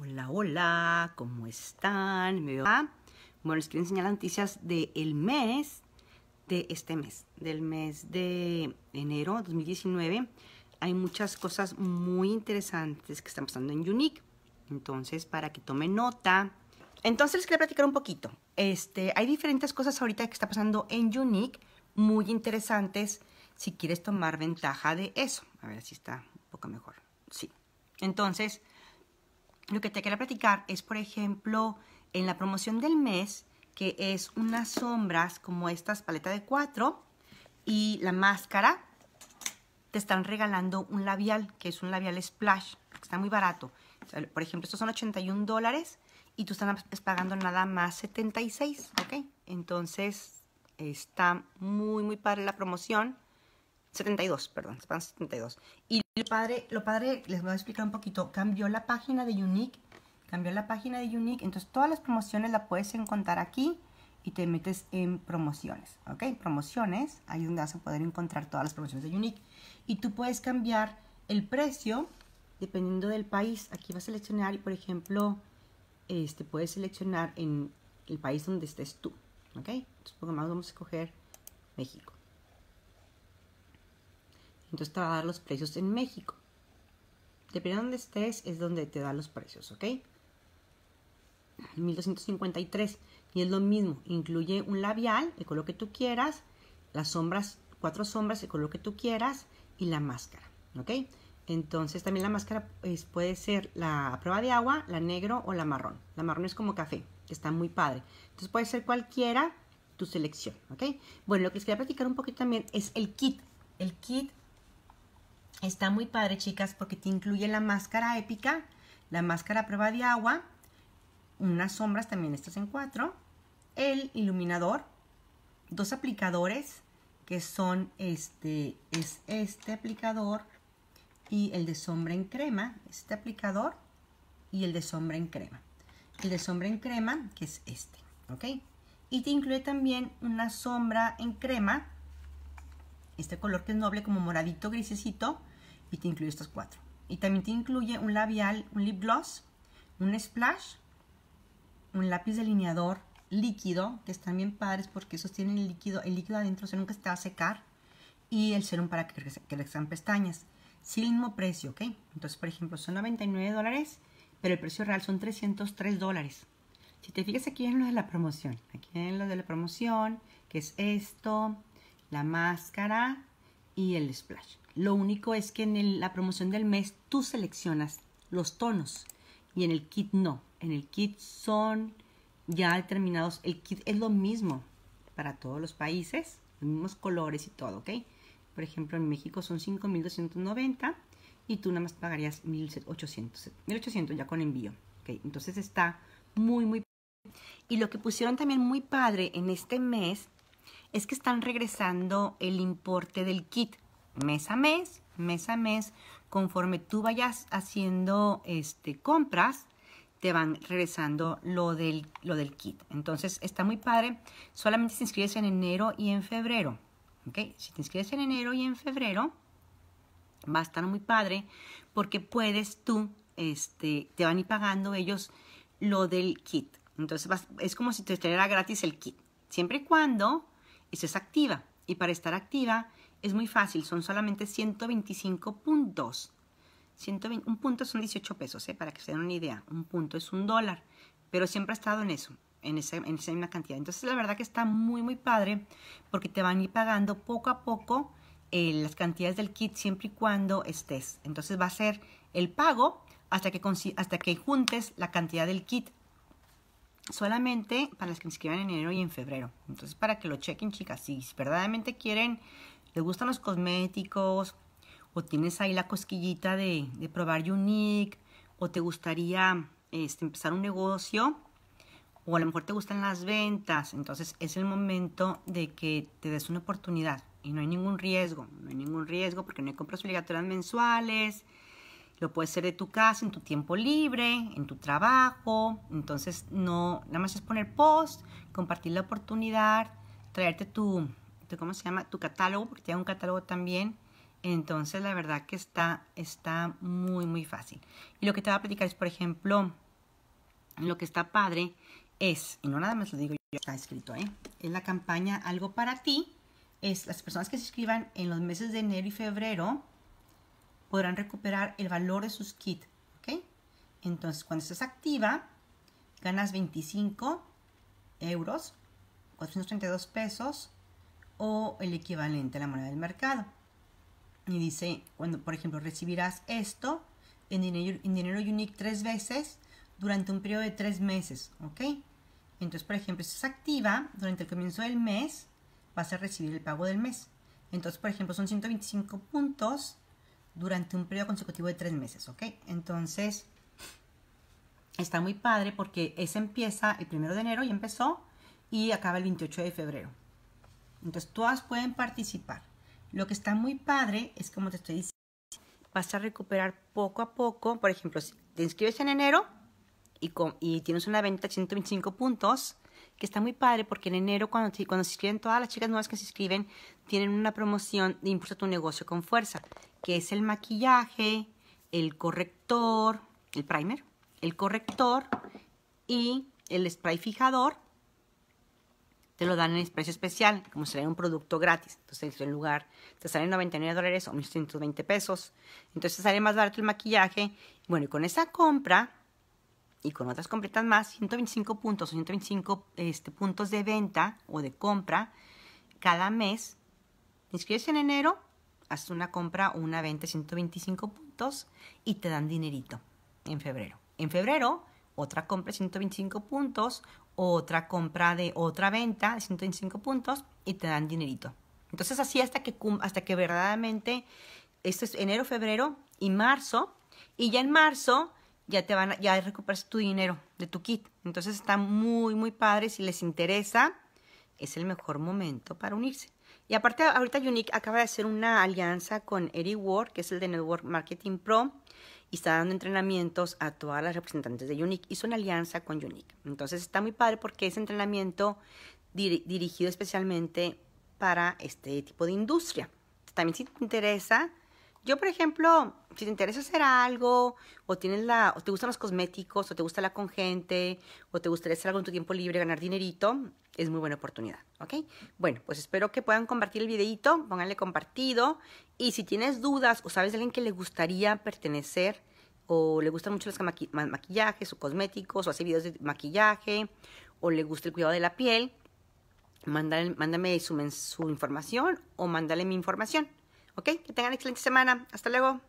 Hola, hola, ¿cómo están? ¿Me bueno, les quiero enseñar las noticias del el mes, de este mes, del mes de enero 2019. Hay muchas cosas muy interesantes que están pasando en Unique. Entonces, para que tomen nota. Entonces, les quería platicar un poquito. Este, hay diferentes cosas ahorita que está pasando en Unique, muy interesantes, si quieres tomar ventaja de eso. A ver si está un poco mejor. Sí. Entonces, lo que te quería platicar es, por ejemplo, en la promoción del mes, que es unas sombras como estas, paleta de cuatro, y la máscara, te están regalando un labial, que es un labial splash, que está muy barato. por ejemplo, estos son 81 dólares y tú estás pagando nada más 76, ¿ok? Entonces, está muy, muy padre la promoción. 72, perdón, 72. Y lo padre, lo padre, les voy a explicar un poquito, cambió la página de Unique, cambió la página de Unique, entonces todas las promociones las puedes encontrar aquí y te metes en promociones, ¿ok? Promociones, ahí es donde vas a poder encontrar todas las promociones de Unique. Y tú puedes cambiar el precio dependiendo del país. Aquí vas a seleccionar y, por ejemplo, este, puedes seleccionar en el país donde estés tú, ¿ok? Entonces, por lo más vamos a escoger México. Entonces te va a dar los precios en México. Dependiendo de dónde estés, es donde te da los precios, ¿ok? 1253. Y es lo mismo, incluye un labial, el color que tú quieras, las sombras, cuatro sombras, el color que tú quieras y la máscara, ¿ok? Entonces también la máscara pues, puede ser la prueba de agua, la negro o la marrón. La marrón es como café, está muy padre. Entonces puede ser cualquiera tu selección, ¿ok? Bueno, lo que les quería platicar un poquito también es el kit. El kit Está muy padre, chicas, porque te incluye la máscara épica, la máscara prueba de agua, unas sombras, también estas en cuatro, el iluminador, dos aplicadores, que son este, es este aplicador y el de sombra en crema, este aplicador y el de sombra en crema. El de sombra en crema, que es este, ¿ok? Y te incluye también una sombra en crema, este color que es noble como moradito grisecito, y te incluye estos cuatro. Y también te incluye un labial, un lip gloss, un splash, un lápiz delineador líquido, que están bien padres porque esos tienen el líquido, el líquido adentro, o nunca está a secar, y el serum para que, le sean pestañas. Sí, mismo precio, ¿ok? Entonces, por ejemplo, son 99 dólares, pero el precio real son 303 dólares. Si te fijas aquí en lo de la promoción, aquí en lo de la promoción, que es esto, la máscara y el splash. Lo único es que en la promoción del mes tú seleccionas los tonos y en el kit no. En el kit son ya determinados. El kit es lo mismo para todos los países, los mismos colores y todo, ¿ok? Por ejemplo, en México son 5.290 y tú nada más pagarías 1.800, 1.800 ya con envío, ¿ok? Entonces está muy, muy... Y lo que pusieron también muy padre en este mes es que están regresando el importe del kit mes a mes, mes a mes, conforme tú vayas haciendo este, compras, te van regresando lo del, lo del kit. Entonces está muy padre. Solamente si te inscribes en enero y en febrero. ¿okay? Si te inscribes en enero y en febrero, va a estar muy padre porque puedes tú, este, te van a ir pagando ellos lo del kit. Entonces es como si te traeran gratis el kit. Siempre y cuando estés activa. Y para estar activa, es muy fácil, son solamente 125 puntos. un punto son 18 pesos, ¿eh? para que se den una idea. Un punto es un dólar, pero siempre ha estado en eso, en esa, en esa misma cantidad. Entonces, la verdad que está muy, muy padre, porque te van a ir pagando poco a poco eh, las cantidades del kit siempre y cuando estés. Entonces, va a ser el pago hasta que, hasta que juntes la cantidad del kit solamente para las que inscriban en enero y en febrero. Entonces, para que lo chequen, chicas, si verdaderamente quieren ¿Te gustan los cosméticos? ¿O tienes ahí la cosquillita de, probar Unique? ¿O te gustaría este, empezar un negocio? ¿O a lo mejor te gustan las ventas? Entonces es el momento de que te des una oportunidad. Y no hay ningún riesgo. No hay ningún riesgo porque no hay compras obligatorias mensuales. Lo puedes hacer de tu casa, en tu tiempo libre, en tu trabajo. Entonces, no, nada más es poner post, compartir la oportunidad, traerte tu, ¿cómo se llama? Tu catálogo, porque te un catálogo también. Entonces, la verdad que está, está muy, muy fácil. Y lo que te va a platicar es, por ejemplo, lo que está padre es, y no nada más lo digo yo, está escrito, ¿eh? Es la campaña Algo para ti. Es las personas que se inscriban en los meses de enero y febrero podrán recuperar el valor de sus kits, ¿ok? Entonces, cuando estás activa, ganas 25 euros, 432 pesos o el equivalente a la moneda del mercado. Y dice, cuando por ejemplo recibirás esto en dinero, en dinero unique tres veces durante un periodo de tres meses, ¿ok? Entonces, por ejemplo, si se activa durante el comienzo del mes, vas a recibir el pago del mes. Entonces, por ejemplo, son 125 puntos durante un periodo consecutivo de tres meses, ¿ok? Entonces, está muy padre porque ese empieza el primero de enero y empezó y acaba el 28 de febrero. Entonces todas pueden participar. Lo que está muy padre es como te estoy diciendo, vas a recuperar poco a poco. Por ejemplo, si te inscribes en enero y, y tienes una venta de 125 puntos, que está muy padre porque en enero cuando, se inscriben todas las chicas nuevas que se inscriben, tienen una promoción de Impulsa tu negocio con fuerza, que es el maquillaje, el corrector, el primer, el corrector y el spray fijador te lo dan en el precio especial, como si fuera un producto gratis. Entonces, en lugar, te sale 99 dólares o 1.120 pesos. Entonces, te sale más barato el maquillaje. Bueno, y con esa compra y con otras completas más, 125 puntos o 125 este, puntos de venta o de compra cada mes. Inscribes en enero, haces una compra una venta 125 puntos y te dan dinerito en febrero. En febrero, otra compra 125 puntos otra compra de otra venta de 125 puntos y te dan dinerito. Entonces así hasta que, hasta que verdaderamente, esto es enero, febrero y marzo, y ya en marzo ya te van a, ya recuperas tu dinero de tu kit. Entonces está muy, muy padre. Si les interesa, es el mejor momento para unirse. Y aparte, ahorita Unique acaba de hacer una alianza con Eric Ward, que es el de Network Marketing Pro, y está dando entrenamientos a todas las representantes de Unique. Hizo una alianza con Unique. Entonces está muy padre porque es entrenamiento dirigido especialmente para este tipo de industria. También si te interesa yo, por ejemplo, si te interesa hacer algo, o tienes la, o te gustan los cosméticos, o te gusta la con gente, o te gustaría hacer algo en tu tiempo libre, ganar dinerito, es muy buena oportunidad, ¿ok? Bueno, pues espero que puedan compartir el videito, pónganle compartido, y si tienes dudas o sabes de alguien que le gustaría pertenecer, o le gustan mucho los maquillajes o cosméticos, o hace videos de maquillaje, o le gusta el cuidado de la piel, mándale, mándame su información o mándale mi información ¿Ok? Que tengan excelente semana. Hasta luego.